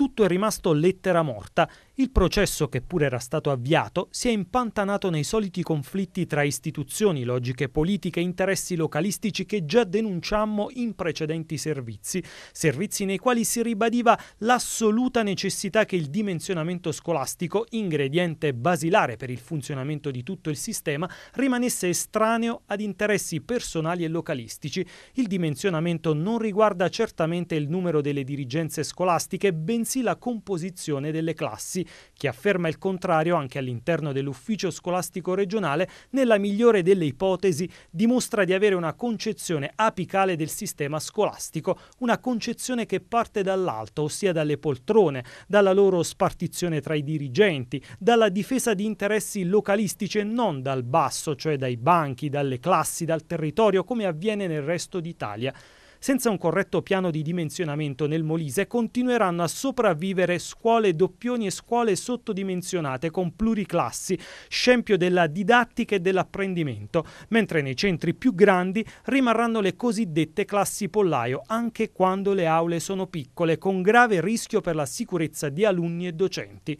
tutto è rimasto lettera morta. Il processo, che pure era stato avviato, si è impantanato nei soliti conflitti tra istituzioni, logiche politiche e interessi localistici che già denunciammo in precedenti servizi, servizi nei quali si ribadiva l'assoluta necessità che il dimensionamento scolastico, ingrediente basilare per il funzionamento di tutto il sistema, rimanesse estraneo ad interessi personali e localistici. Il dimensionamento non riguarda certamente il numero delle dirigenze scolastiche, bensì bensì la composizione delle classi, Chi afferma il contrario anche all'interno dell'ufficio scolastico regionale, nella migliore delle ipotesi dimostra di avere una concezione apicale del sistema scolastico, una concezione che parte dall'alto, ossia dalle poltrone, dalla loro spartizione tra i dirigenti, dalla difesa di interessi localistici e non dal basso, cioè dai banchi, dalle classi, dal territorio, come avviene nel resto d'Italia. Senza un corretto piano di dimensionamento nel Molise continueranno a sopravvivere scuole doppioni e scuole sottodimensionate con pluriclassi, scempio della didattica e dell'apprendimento, mentre nei centri più grandi rimarranno le cosiddette classi pollaio, anche quando le aule sono piccole, con grave rischio per la sicurezza di alunni e docenti.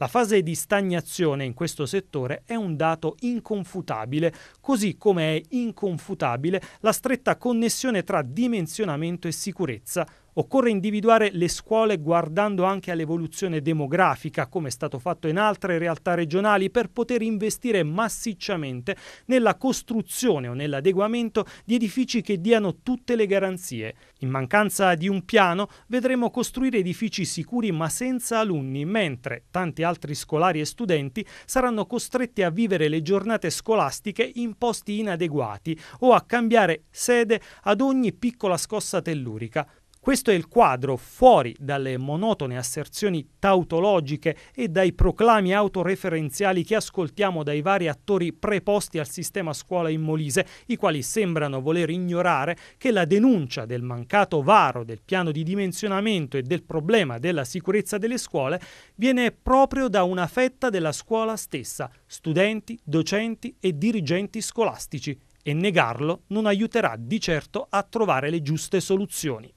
La fase di stagnazione in questo settore è un dato inconfutabile, così come è inconfutabile la stretta connessione tra dimensionamento e sicurezza, Occorre individuare le scuole guardando anche all'evoluzione demografica, come è stato fatto in altre realtà regionali, per poter investire massicciamente nella costruzione o nell'adeguamento di edifici che diano tutte le garanzie. In mancanza di un piano vedremo costruire edifici sicuri ma senza alunni, mentre tanti altri scolari e studenti saranno costretti a vivere le giornate scolastiche in posti inadeguati o a cambiare sede ad ogni piccola scossa tellurica. Questo è il quadro fuori dalle monotone asserzioni tautologiche e dai proclami autoreferenziali che ascoltiamo dai vari attori preposti al sistema scuola in Molise, i quali sembrano voler ignorare che la denuncia del mancato varo del piano di dimensionamento e del problema della sicurezza delle scuole viene proprio da una fetta della scuola stessa, studenti, docenti e dirigenti scolastici. E negarlo non aiuterà di certo a trovare le giuste soluzioni.